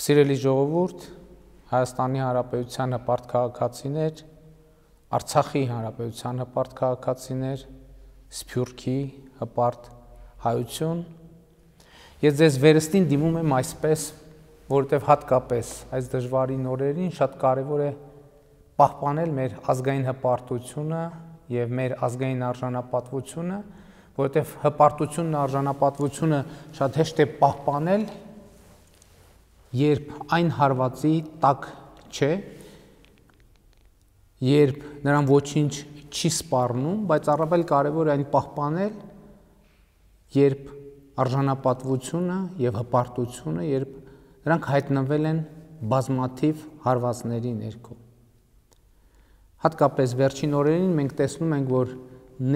Սիրելի ժողովուրդ, Հայաստանի Հանրապետության հպարտ քաղաքացիներ, Արցախի Հանրապետության հպարտ քաղաքացիներ, Սփյուռքի հպարտ հայություն։ Ես ձեզ վերստին դիմում եմ այսպես, որովհետև հատկապես այս դժվարին օրերին շատ կարևոր է պահպանել մեր ազգային հպարտությունը եւ մեր ազգային արժանապատվությունը, որովհետև հպարտությունն արժանապատվությունը շատ հեշտ է պահպանել, երբ այն հարվածի տակ չէ, երբ նրան ոչինչ չի սպառնում, բայց առավել կարևոր է այն պահպանել, երբ արժանապատվությունը եւ հպարտությունը, երբ նրանք հայտնվել են բազմաթիվ հարվածների ներքո։ Հատկապես վերջին օրերին մենք տեսնում ենք, որ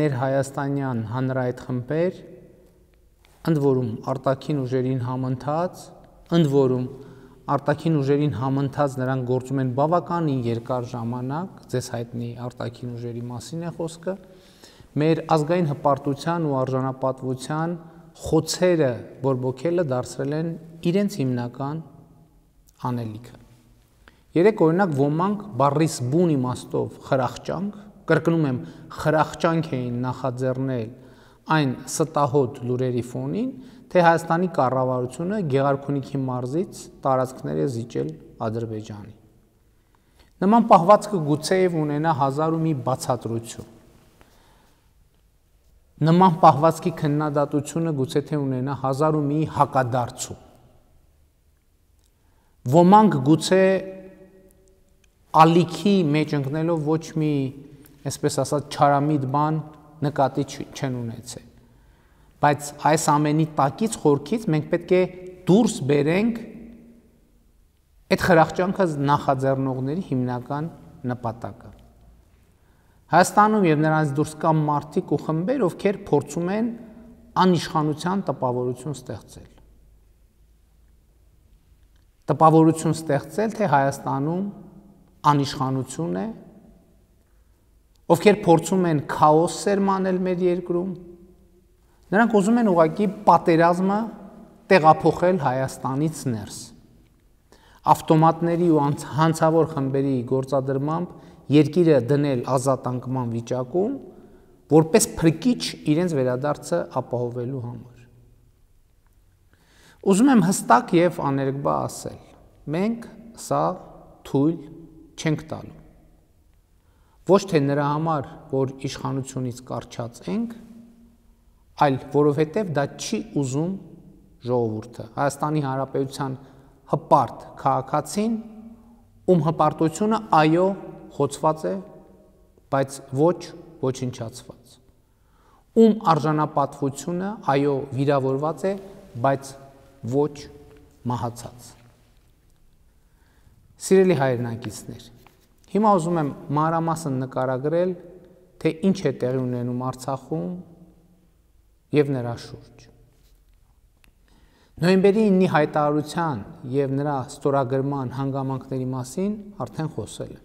ներհայաստանյան հանրահայտ խմբեր ընդ որում արտաքին ուժերին համընթաց Ընդ որում արտաքին ուժերին համընթաց նրանք գործում են բավականին երկար ժամանակ, ձեզ հայտնի արտաքին ուժերի մասին է խոսքը։ Մեր ազգային հպարտության ու արժանապատվության խոցերը բորբոքելը դարձրել են իրենց հիմնական անելիքը։ Երեք օրինակ ոմանք բարիս բուն իմաստով խրախճանք, կրկնում եմ, խրախճանք էին նախաձեռնել այն ստահոտ լուրերի ֆոնին, թե Հայաստանի կառավարությունը Գեղարքունիքի մարզից տարածքներ է զիջել Ադրբեջանի։ Նման պահվածքը գուցեև ունենա հազար ու մի բացատրություն։ Նման պահվածքի քննադատությունը գուցե թե ունենա հազար ու մի հակադարձում։ Ոմանք գուցե ալիքի մեջ ընկնելով ոչ մի, այսպես ասած, չարամիտ բան նկատի չեն ունեցել։ Բայց այս ամենի տակից խորքից մենք պետք է դուրս բերենք այդ խրախճանքը նախաձեռնողների հիմնական նպատակը։ Հայաստանում եւ նրանց դուրս կան մարդիկ ու խմբեր, ովքեր փորձում են անիշխանության տպավորություն ստեղծել։ Տպավորություն ստեղծել, թե Հայաստանում անիշխանություն է, ովքեր փորձում են քաոս սերմանել մեր երկրում, Նրանք ուզում են ուղակի պատերազմը տեղափոխել Հայաստանից ներս։ Ավտոմատների ու հանցավոր խմբերի գործադրմամբ երկիրը դնել ազատանկման վիճակում, որպես փրկիչ իրենց վերադարձը ապահովելու համար։ Ուզում եմ հստակ եւ աներկբա ասել. մենք սա թույլ չենք տալու ոչ թե նրա համար, որ իշխանությունից կարճած ենք, այլ որովհետև դա չի ուզում ժողովուրդը։ Հայաստանի Հանրապետության հպարտ քաղաքացին, ում հպարտությունը այո խոցված է, բայց ոչ ոչնչացված։ Ում արժանապատվությունը այո վիրավորված է, բայց ոչ մահացած։ Սիրելի հայրենակիցներ, հիմա ուզում եմ մանրամասն նկարագրել, թե ինչ է տեղի ունենում Արցախում եւ նրա շուրջ։ Նոյեմբերի 9-ի հայտարարության եւ նրա ստորագրման հանգամանքների մասին արդեն խոսել եմ։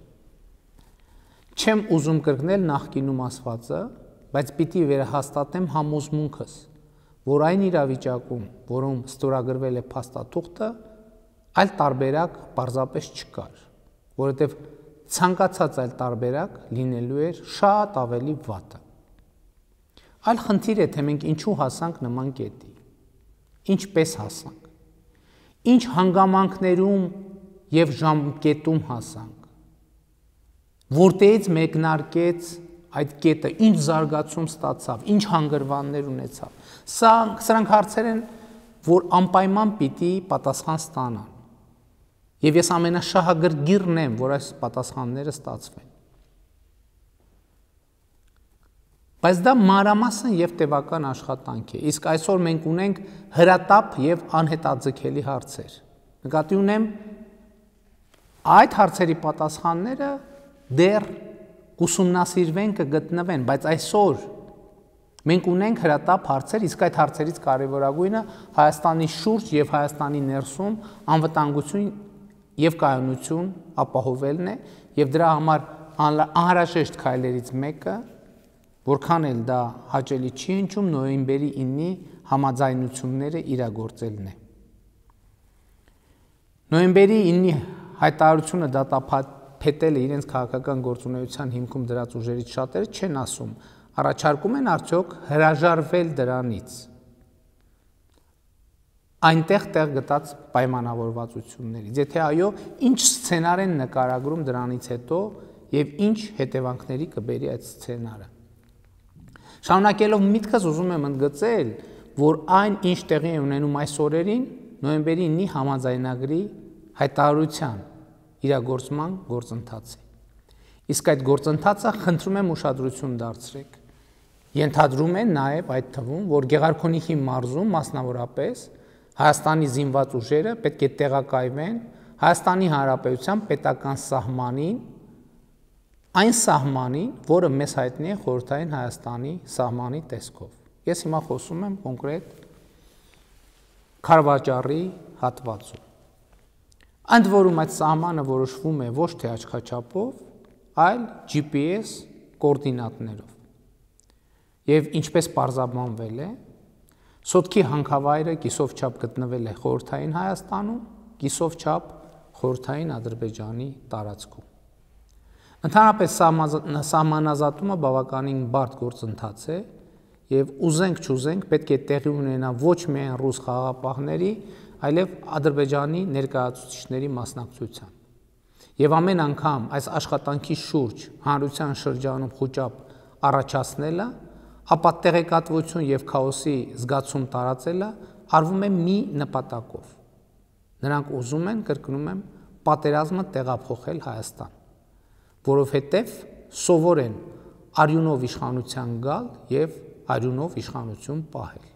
Չեմ ուզում կրկնել նախկինում ասվածը, բայց պիտի վերահաստատեմ համոզմունքս, որ այն իրավիճակում, որում ստորագրվել է փաստաթուղթը, այլ տարբերակ պարզապես չկար, որովհետև ցանկացած այլ տարբերակ լինելու էր շատ ավելի վատը։ Այլ խնդիր է, թե մենք ինչու հասանք նման կետի։ Ինչպես հասանք։ Ինչ հանգամանքներում եւ ժամկետում հասանք։ Որտեղից մեկնարկեց այդ կետը, ինչ զարգացում ստացավ, ինչ հանգրվաններ ունեցավ։ Սա սրանք հարցեր են, որ անպայման պիտի պատասխան ստանան։ Եվ ես ամենաշահագրգիրն եմ, որ այս պատասխանները ստացվեն։ Բայց դա մանրամասն եւ տևական աշխատանք է։ Իսկ այսօր մենք ունենք հրատապ եւ անհետաձգելի հարցեր։ Նկատի ունեմ այդ հարցերի պատասխանները դեռ ուսումնասիրվեն կգտնվեն, բայց այսօր մենք ունենք հրատապ հարցեր, իսկ այդ հարցերից կարևորագույնը Հայաստանի շուրջ եւ Հայաստանի ներսում անվտանգություն եւ կայունություն ապահովելն է եւ դրա համար անհրաժեշտ քայլերից մեկը Որքան էլ դա հաճելի չի հնչում, նոյեմբերի 9-ի համաձայնությունները իրագործելն է։ Նոյեմբերի 9-ի հայտարարությունը դատապետել է իրենց քաղաքական գործունեության հիմքում դրած ուժերից շատերը չեն ասում, առաջարկում են արդյոք հրաժարվել դրանից։ Այնտեղ տեղ գտած պայմանավորվածություններից։ Եթե այո, ինչ սցենար են նկարագրում դրանից հետո եւ ինչ հետևանքների կբերի այդ սցենարը։ Շառնակելով միտքս ուզում եմ ընդգծել, որ այն ինչ տեղի է ունենում այս օրերին նոյեմբերի 9-ի համաձայնագրի հայտարարության իրագործման գործընթացի։ Իսկ այդ գործընթացը խնդրում եմ ուշադրություն դարձրեք։ Ենթադրում է նաև այդ թվում, որ Գեղարքունիքի մարզում մասնավորապես Հայաստանի զինված ուժերը պետք է տեղակայվեն Հայաստանի Հանրապետության պետական սահմանին այն սահմանի, որը մեզ հայտնի է խորհրդային Հայաստանի սահմանի տեսքով։ Ես հիմա խոսում եմ կոնկրետ Խարվաճարի հատվածում։ Ընդ որում այդ սահմանը որոշվում է ոչ թե աչքաչափով, այլ GPS կոորդինատներով։ Եվ ինչպես պարզաբանվել է, Սոտքի հանքավայրը կիսով չափ գտնվել է Խորթային Հայաստանում, կիսով չափ Խորթային Ադրբեջանի տարածքում։ Ընդհանրապես սահմանազատումը բավականին բարդ գործընթաց է եւ ուզենք չուզենք պետք է տեղի ունենա ոչ միայն ռուս խաղապահների, այլև ադրբեջանի ներկայացուցիչների մասնակցությամբ։ Եվ ամեն անգամ այս աշխատանքի շուրջ հանրության շրջանում խոճապ առաջացնելը, ապա տեղեկատվություն եւ քաոսի զգացում տարածելը արվում է մի նպատակով։ Նրանք ուզում են, կրկնում եմ, պատերազմը տեղափոխել Հայաստան որովհետև սովոր են արյունով իշխանության գալ եւ արյունով իշխանություն պահել։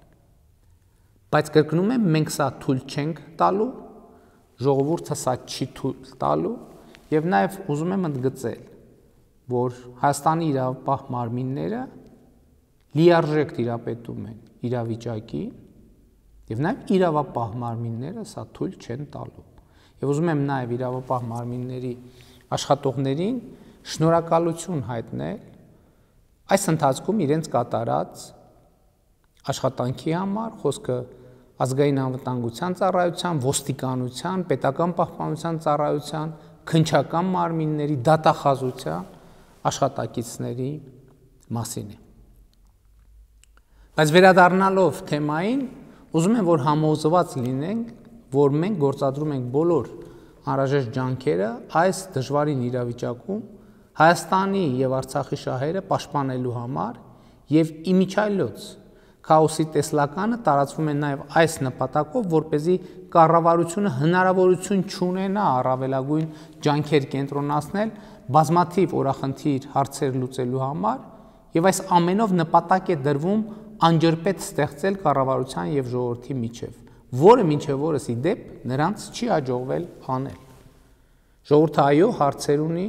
Բայց կրկնում եմ, մենք սա թույլ չենք տալու, ժողովուրդը սա չի թույլ տալու եւ նաեւ ուզում եմ ընդգծել, որ Հայաստանի իրավապահ մարմինները լիարժեք դիապետում են իրավիճակի եւ նաեւ իրավապահ մարմինները սա թույլ չեն տալու։ Եվ ուզում եմ նաեւ իրավապահ մարմինների աշխատողներին շնորհակալություն հայտնել այս ընթացքում իրենց կատարած աշխատանքի համար, խոսքը ազգային անվտանգության ծառայության, ոստիկանության, պետական պահպանության ծառայության, քնչական մարմինների դատախազության աշխատակիցների մասին է։ Բայց վերադառնալով թեմային, ուզում եմ որ համոզված լինենք, որ մենք գործադրում ենք բոլոր անհրաժեշտ ջանքերը այս դժվարին իրավիճակում Հայաստանի եւ Արցախի շահերը պաշտպանելու համար եւ իմիջայլոց քաոսի տեսլականը տարածվում է նաեւ այս նպատակով, որ เป զի կառավարությունը հնարավորություն չունենա առավելագույն ջանքեր կենտրոնացնել բազմաթիվ օրախնդիր հարցեր լուծելու համար եւ այս ամենով նպատակ է դրվում անջրպետ ստեղծել կառավարության եւ ժողովրդի միջեւ որը մինչև օրս ի դեպ նրանց չի աջողվել անել։ Ժողովուրդը այո հարցեր ունի,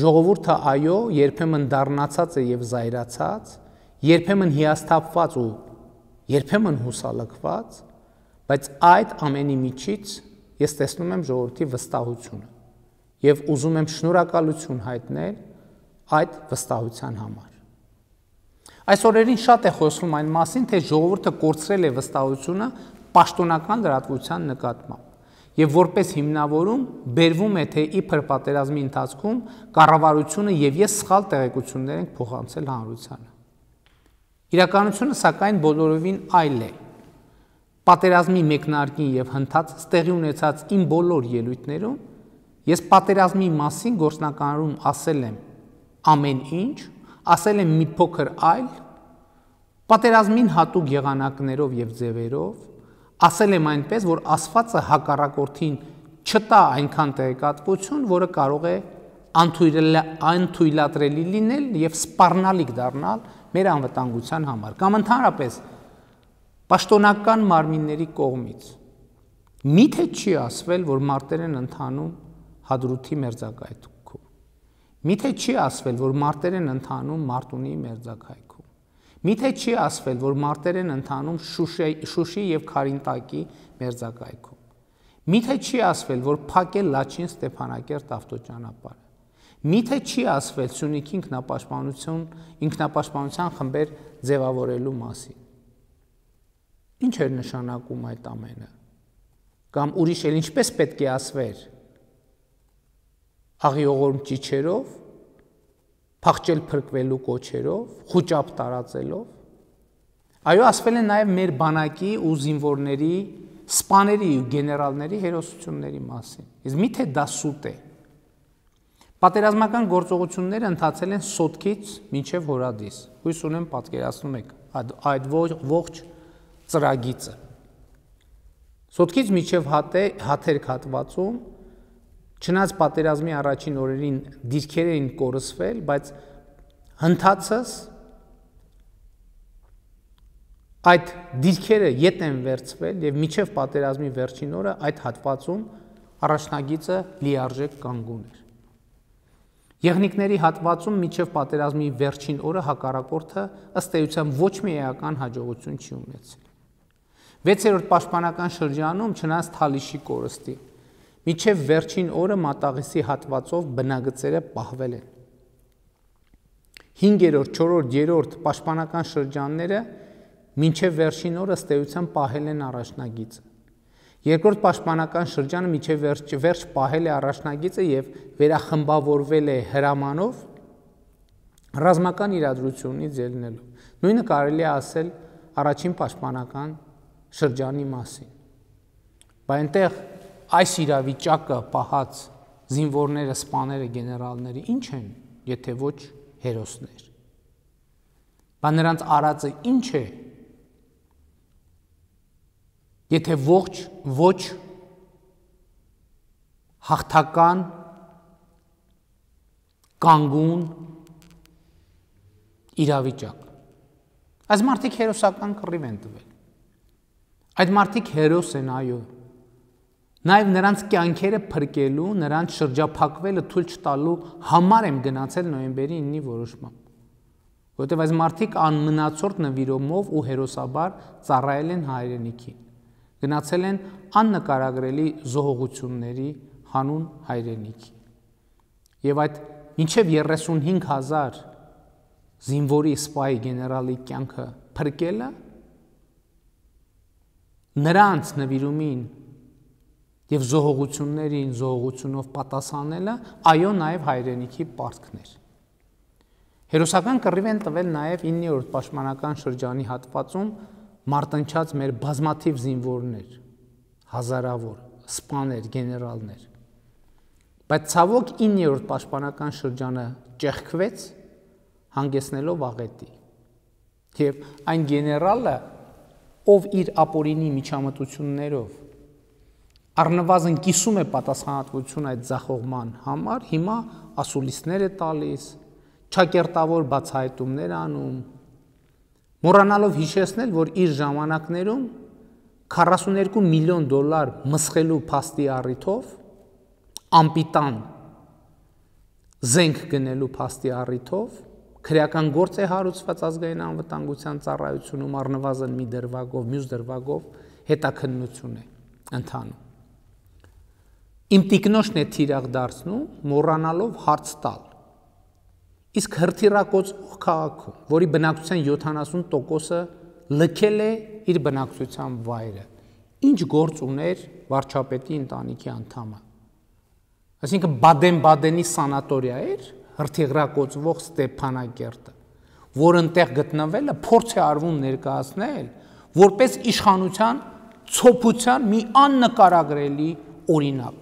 ժողովուրդը այո երբեմն դառնացած է եւ զայրացած, երբեմն հիասթափված ու երբեմն հուսալքված, բայց այդ ամենի միջից ես տեսնում եմ ժողովրդի վստահությունը եւ ուզում եմ շնորհակալություն հայտնել այդ վստահության համար։ Այս օրերին շատ է խոսվում այն մասին, թե ժողովուրդը կորցրել է վստահությունը պաշտոնական լրատվության նկատմամբ։ Եվ որպես հիմնավորում բերվում է թե իբր պատերազմի ընթացքում կառավարությունը եւ ես սխալ տեղեկություններ ենք փոխանցել հանրությանը։ Իրականությունը սակայն բոլորովին այլ է։ Պատերազմի մեկնարկին եւ հնդած ստեղի ունեցած իմ բոլոր ելույթներում ես պատերազմի մասին գործնականում ասել եմ ամեն ինչ, ասել եմ մի փոքր այլ, պատերազմին հատուկ եղանակներով եւ ձևերով, ասել եմ այնպես, որ Աստվածը հակառակորդին չտա այնքան տեղեկատվություն, որը կարող է անթույլատրելի լինել եւ սպառնալիք դառնալ մեր անվտանգության համար կամ ընդհանրապես պաշտոնական մարմինների կողմից։ Միթե չի ասվել, որ մարտեր են ընդանում հադրութի մերձակայքում։ Միթե չի ասվել, որ մարտեր են ընդանում մարտունի մերձակայքում։ Միթե չի ասվել, որ մարտեր են ընթանում Շուշի, Շուշի եւ Խարինտակի մերձակայքում։ Միթե չի ասվել, որ փակել Լաչին Ստեփանակերտ ավտոճանապարհը։ Միթե չի ասվել Սյունիքի ինքնապաշտպանություն, ինքնապաշտպանության խմբեր ձևավորելու մասին։ Ինչ էր նշանակում այդ ամենը։ Կամ ուրիշ էլ ինչպես պետք է ասվեր։ Աղիողորմ ճիչերով փախչել փրկվելու կոչերով, խոճապ տարածելով։ Այո, ասվել է նաև մեր բանակի ու զինվորների, սպաների ու գեներալների հերոսությունների մասին։ Իսկ միթե դա սուտ է։ Պատերազմական գործողությունները ընթացել են Սոտքից մինչև Հորադիս։ Հույս ունեմ պատկերացնում եք այդ, այդ ողջ ծրագիծը։ Սոտքից մինչև հատե հաթերք հատվածում Չնայած պատերազմի առաջին օրերին դիրքեր էին կորսվել, բայց հնդածս այդ դիրքերը յետ են վերցվել եւ միջև պատերազմի վերջին օրը այդ հատվածում առաջնագիծը լիարժեք կանգուն էր։ Եղնիկների հատվածում միջև պատերազմի վերջին օրը հակառակորդը ըստ էության ոչ մի էական հաջողություն չի ունեցել։ 6-րդ պաշտպանական շրջանում չնայած Թալիշի կորստի Միջև վերջին օրը մատաղիսի հատվածով բնագծերը պահվել են։ 5-րդ, 4-րդ, 3-րդ պաշտպանական շրջանները մինչև վերջին օրը ստեյության պահել են առաջնագիծը։ Երկրորդ պաշտպանական շրջանը միջև վերջ, վերջ պահել է առաջնագիծը եւ վերախմբավորվել է հրամանով ռազմական իրադրությունից ելնելով։ Նույնը կարելի է ասել առաջին պաշտպանական շրջանի մասին։ Բայց այնտեղ այս իրավիճակը պահած զինվորները, սպաները, գեներալները ինչ են, եթե ոչ հերոսներ։ Բա նրանց արածը ինչ է։ Եթե ողջ ոչ հաղթական կանգուն իրավիճակ։ Այս մարդիկ հերոսական կռիվ են տվել։ Այդ մարդիկ հերոս են, այո, Նաև նրանց կյանքերը փրկելու, նրանց շրջափակվելը թույլ չտալու համար եմ գնացել նոյեմբերի 9-ի որոշմամբ։ Որտեվ այս մարդիկ անմնացորդ նվիրումով ու հերոսաբար ծառայել են հայրենիքին։ Գնացել են աննկարագրելի զոհողությունների հանուն հայրենիքի։ Եվ այդ ինչև 35000 զինվորի սպայի գեներալի կյանքը փրկելը նրանց նվիրումին եւ զողողություններին զողողությունով պատասխանելը, այո, նաեւ հայրենիքի պարտքներ։ Հերոսական կռիվ են տվել նաեւ 9-րդ պաշտպանական շրջանի հատվածում մարտնչած մեր բազմաթիվ զինվորներ, հազարավոր, սպաներ, գեներալներ։ Բայց ցավոք 9-րդ պաշտպանական շրջանը ճեղքվեց հանգեցնելով աղետի։ Եվ այն գեներալը, ով իր ապօրինի միջամտություններով առնվազն կիսում է պատասխանատվություն այդ ձախողման համար, հիմա ասուլիսներ է տալիս, ճակերտավոր բացահայտումներ անում, մոռանալով հիշեցնել, որ իր ժամանակներում 42 միլիոն դոլար մսխելու փաստի առիթով ամպիտան զենք գնելու փաստի առիթով քրեական գործ է հարուցված ազգային անվտանգության ծառայությունում առնվազն մի դրվագով, մյուս դրվագով հետաքննություն է ընթանում։ Իմ տիկնոջն է թիրախ դարձնում, մոռանալով հարց տալ։ Իսկ հրթիրակոծող քաղաքում, որի բնակության 70%-ը լքել է իր բնակության վայրը, ինչ գործ ուներ վարչապետի ընտանիքի անդամը։ Այսինքն Բադեն-Բադենի սանատորիա էր հրթիռակոծվող Ստեփանակերտը, որը ընտեղ գտնվելը փորձ է արվում ներկայացնել որպես իշխանության ցոփության մի աննկարագրելի օրինակ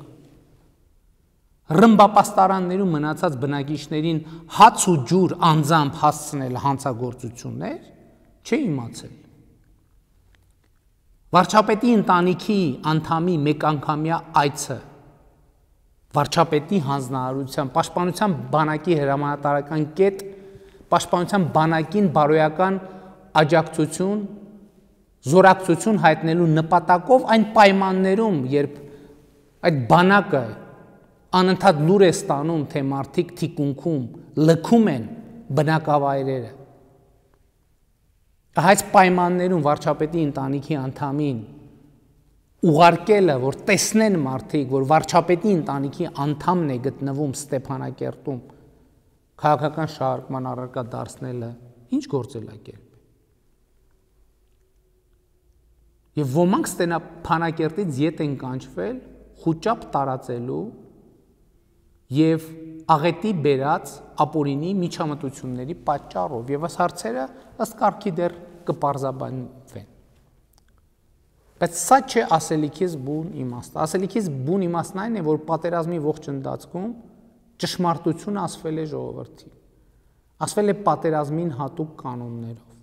ռմբապաստարաններում մնացած բնակիչներին հաց ու ջուր անձամբ հասցնել հանցագործություններ չի իմացել։ Վարչապետի ընտանիքի անդամի մեկանգամյա այցը վարչապետի հանձնարարության պաշտպանության բանակի հրամանատարական կետ պաշտպանության բանակին բարոյական աջակցություն զորակցություն հայտնելու նպատակով այն պայմաններում երբ այդ բանակը անընդհատ լուր է ստանում, թե մարդիկ թիկունքում լքում են բնակավայրերը։ Այս պայմաններում վարչապետի ընտանիքի անդամին ուղարկելը, որ տեսնեն մարդիկ, որ վարչապետի ընտանիքի անդամն է գտնվում Ստեփանակերտում, քաղաքական շարժման առարկա դարձնելը ինչ գործելակերպ է։ Եվ ոմանք ստենա փանակերտից յետ են կանչվել խոճապ տարածելու եւ աղետի բերած ապորինի միջամտությունների պատճառով եւ այս հարցերը ըստ կարգի դեռ կպարզաբանվեն։ Բայց սա չէ ասելիքից բուն իմաստը։ Ասելիքից բուն իմաստն այն է, որ պատերազմի ողջ ընթացքում ճշմարտությունը ասվել է ժողովրդին։ Ասվել է պատերազմին հատուկ կանոններով։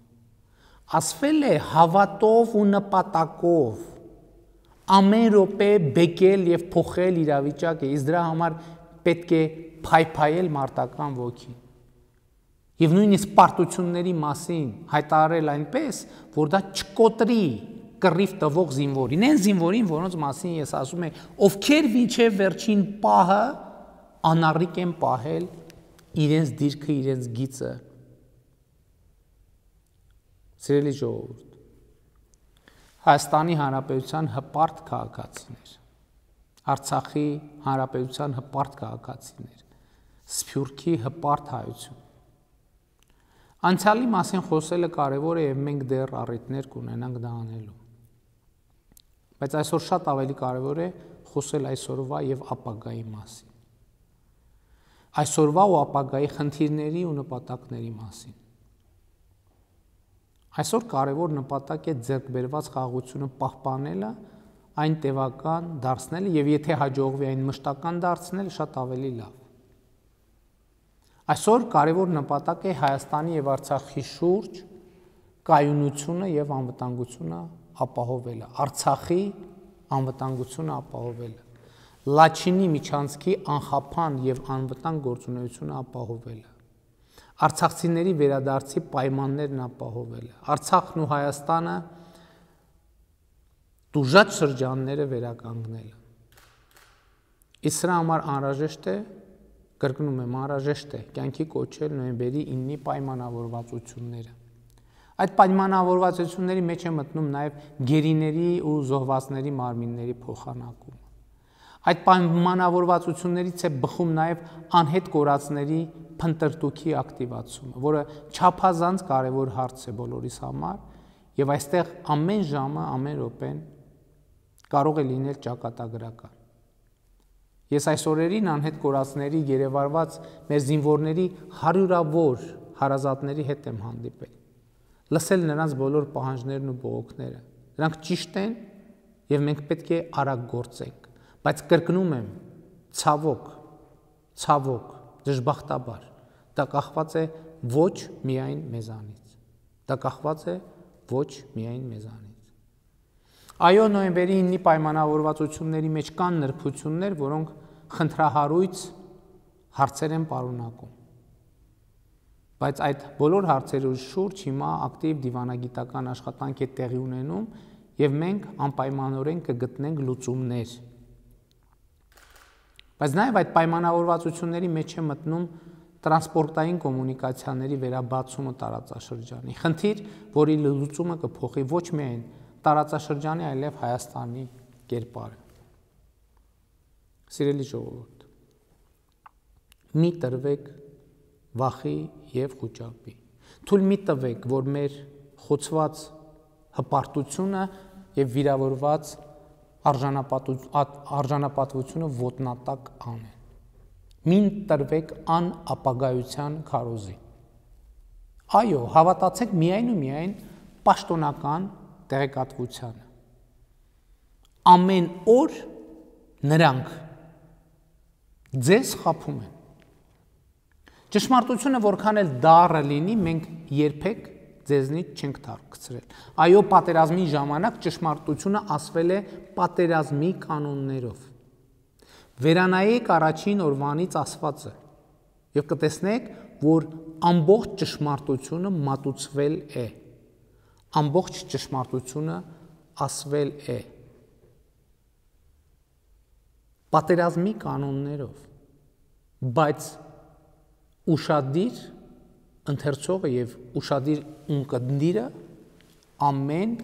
Ասվել է հավատով ու նպատակով ամեն րոպե բեկել եւ փոխել իրավիճակը, իսկ դրա համար պետք է փայփայել մարտական ոգին։ Եվ նույնիսկ պարտությունների մասին հայտարարել այնպես, որ դա չկոտրի կռիվ տվող զինվորին, այն զինվորին, որոնց մասին ես ասում եմ, ովքեր ինչև վերջին պահը անառիկ են պահել իրենց դիրքը, իրենց գիծը։ Սիրելի ժողովուրդ, Հայաստանի Հանրապետության հպարտ քաղաքացիներ Արցախի հանրապետության հպարտ քաղաքացիներ, Սփյուռքի հպարտ հայություն։ Անցյալի մասին խոսելը կարևոր է եւ մենք դեռ առիթներ կունենանք դա անելու։ Բայց այսօր շատ ավելի կարևոր է խոսել այսօրվա եւ ապագայի մասին։ Այսօրվա ու ապագայի խնդիրների ու նպատակների մասին։ Այսօր կարևոր նպատակ է ձեռքբերված խաղաղությունը պահպանելը այն տևական դարձնել եւ եթե հաջողվի այն մշտական դարձնել, շատ ավելի լավ։ Այսօր կարևոր նպատակ է Հայաստանի եւ Արցախի շուրջ կայունությունը եւ անվտանգությունը ապահովելը, Արցախի անվտանգությունը ապահովելը, Լաչինի միջանցքի անխափան եւ անվտանգ գործունեությունը ապահովելը արցախցիների վերադարձի պայմաններն ապահովելը։ Արցախն ու Հայաստանը դուժած շրջանները վերականգնելը։ Իսկ սրա համար անհրաժեշտ է կրկնում եմ անհրաժեշտ է կյանքի կոչել նոյեմբերի 9-ի պայմանավորվածությունները։ Այդ պայմանավորվածությունների մեջ է մտնում նաև գերիների ու զոհվածների մարմինների փոխանակումը։ Այդ պայմանավորվածություններից է բխում նաև անհետ կորածների փնտրտուքի ակտիվացումը, որը չափազանց կարևոր հարց է բոլորիս համար, եւ այստեղ ամեն ժամը, ամեն րոպեն կարող է լինել ճակատագրական։ Ես այս օրերին անհետ կորածների երևարված մեր զինվորների հարյուրավոր հարազատների հետ եմ հանդիպել։ Լսել նրանց բոլոր պահանջներն ու բողոքները։ Նրանք ճիշտ են եւ մենք պետք է արագ գործենք, բայց կրկնում եմ, ցավոք, ցավոք, դժբախտաբար դա կախված է ոչ միայն մեզանից։ Դա կախված է ոչ միայն մեզանից։ Այո, նոյեմբերի 9-ի պայմանավորվածությունների մեջ կան նրբություններ, որոնք խնդրահարույց հարցեր են պարունակում։ Բայց այդ բոլոր հարցերի շուրջ հիմա ակտիվ դիվանագիտական աշխատանք է տեղի ունենում եւ մենք անպայմանորեն կգտնենք լուծումներ։ Բայց նաեւ այդ պայմանավորվածությունների մեջ է մտնում տրանսպորտային կոմունիկացիաների վերաբացումը տարածաշրջանի։ Խնդիր, որի լուծումը կփոխի ոչ միայն տարածաշրջանի, այլև Հայաստանի կերպարը։ Սիրելի ժողովուրդ, մի տրվեք վախի եւ խոճապի։ Թույլ մի տվեք, որ մեր խոցված հպարտությունը եւ վիրավորված արժանապատվությունը ոտնատակ անեն։ Մին տրվեք ան ապագայության քարոզի։ Այո, հավատացեք միայն ու միայն պաշտոնական տեղեկատվությանը։ Ամեն օր նրանք ձեզ խափում են։ Ճշմարտությունը որքան էլ դառը լինի, մենք երբեք ձեզնից չենք դարձրել։ Այո, պատերազմի ժամանակ ճշմարտությունը ասվել է պատերազմի կանոններով։ Վերանայեք առաջին օրվանից ասվածը եւ կտեսնեք, որ ամբողջ ճշմարտությունը մատուցվել է ամբողջ ճշմարտությունը ասվել է պատերազմի կանոններով բայց ուրشادիր ընթերցողը եւ ուրشادիր ունկնդիրը ամեն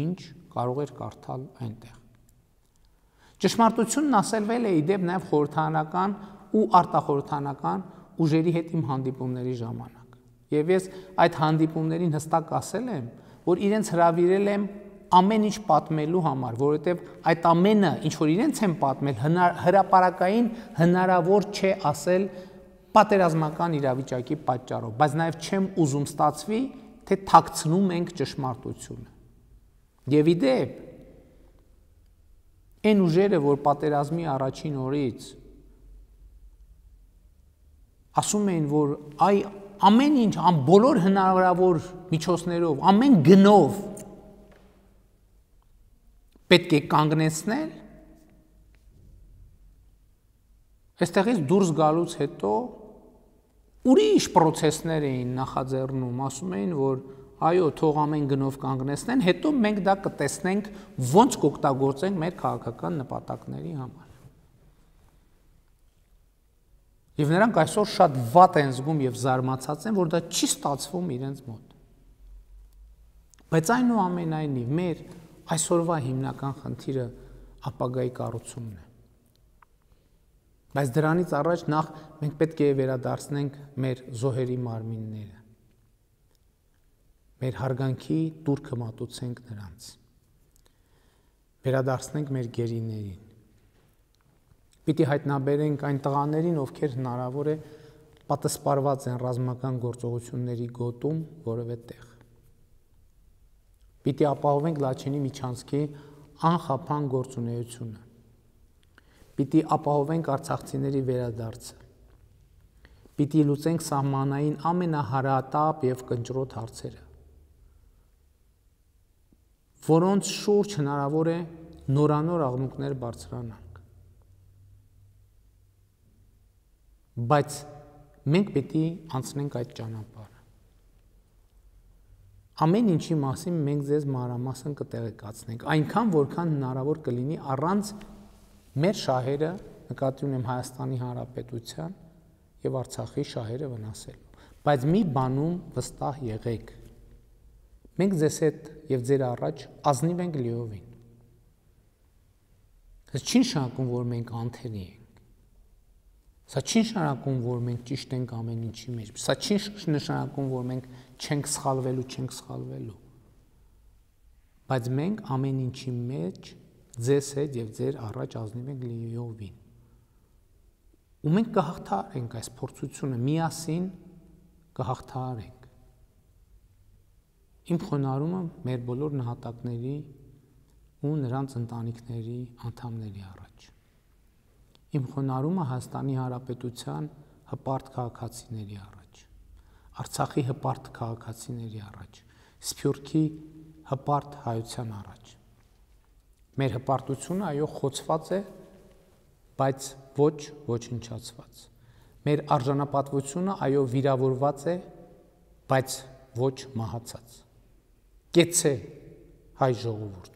ինչ կարող էր կարդալ այնտեղ ճշմարտությունն ասելվել է իդեպ նաեւ խորհրդանական ու արտախորհրդանական ուժերի հետ իմ հանդիպումների ժամանակ եւ ես այդ հանդիպումներին հստակ ասել եմ որ իրենց հravirել եմ ամեն ինչ պատմելու համար, որովհետև այդ ամենը, ինչ որ իրենց են պատմել, հնար, հրաապարակային հնարավոր չէ ասել պատերազմական իրավիճակի պատճառով, բայց նաև չեմ ուզում ստացվի, թե թաքցնում ենք ճշմարտությունը։ Եվ ի դեպ, այն ուժերը, որ պատերազմի առաջին օրից ասում էին, որ այ ամեն ինչ, ամ բոլոր հնարավոր միջոցներով, ամեն գնով պետք է կանգնեցնել Այստեղից դուրս գալուց հետո ուրիշ process-ներ էին նախաձեռնում, ասում էին, որ այո, թող ամեն գնով կանգնեցնեն, հետո մենք դա կտեսնենք ոնց կօգտագործենք մեր քաղաքական նպատակների համար։ Եվ նրանք այսօր շատ վատ են զգում եւ զարմացած են, որ դա չի ստացվում իրենց մոտ։ Բայց այնուամենայնիվ մեր այսօրվա հիմնական խնդիրը ապագայի կառուցումն է։ Բայց դրանից առաջ նախ մենք պետք է վերադարձնենք մեր զոհերի մարմինները։ Մեր հարգանքի դուրքը մատուցենք նրանց։ Վերադարձնենք մեր գերիներին։ Պիտի հայտնաբերենք այն տղաներին, ովքեր հնարավոր է պատասպարված են ռազմական գործողությունների գոտում որևէ տեղ։ Պիտի ապահովենք Լաչինի միջանցքի անխափան գործունեությունը։ Պիտի ապահովենք արցախցիների վերադարձը։ Պիտի լուծենք սահմանային ամենահարատապ եւ կնճռոտ հարցերը, որոնց շուրջ հնարավոր է նորանոր աղմուկներ բարձրանան։ Բայց մենք պետք է անցնենք այդ ճանապարհը։ Ամեն ինչի մասին մենք ձեզ մանրամասն կտեղեկացնենք, այնքան որքան հնարավոր կլինի առանց մեր շահերը, նկատի ունեմ Հայաստանի Հանրապետության եւ Արցախի շահերը վնասելու։ Բայց մի բանում վստահ եղեք։ Մենք ձեզ հետ եւ ձեր առաջ ազնիվ ենք լիովին։ Դա չի նշանակում, որ մենք անթերի ենք Սա չի նշանակում, որ մենք ճիշտ ենք ամեն ինչի մեջ։ Սա չի նշանակում, որ մենք չենք սխալվելու, չենք սխալվելու։ Բայց մենք ամեն ինչի մեջ ձեզ հետ եւ ձեր առաջ ազնիվ ենք լիովին։ Ու մենք կհաղթարենք այս փորձությունը միասին կհաղթարենք։ Իմ խոնարհումը մեր բոլոր նահատակների ու նրանց ընտանիքների անդամների առ իմ խոնարհումը Հայաստանի Հանրապետության հպարտ քաղաքացիների առաջ, Արցախի հպարտ քաղաքացիների առաջ, Սփյուռքի հպարտ հայության առաջ։ Մեր հպարտությունը այո խոցված է, բայց ոչ ոչնչացված։ Մեր արժանապատվությունը այո վիրավորված է, բայց ոչ մահացած։ Կեցե հայ ժողովուրդ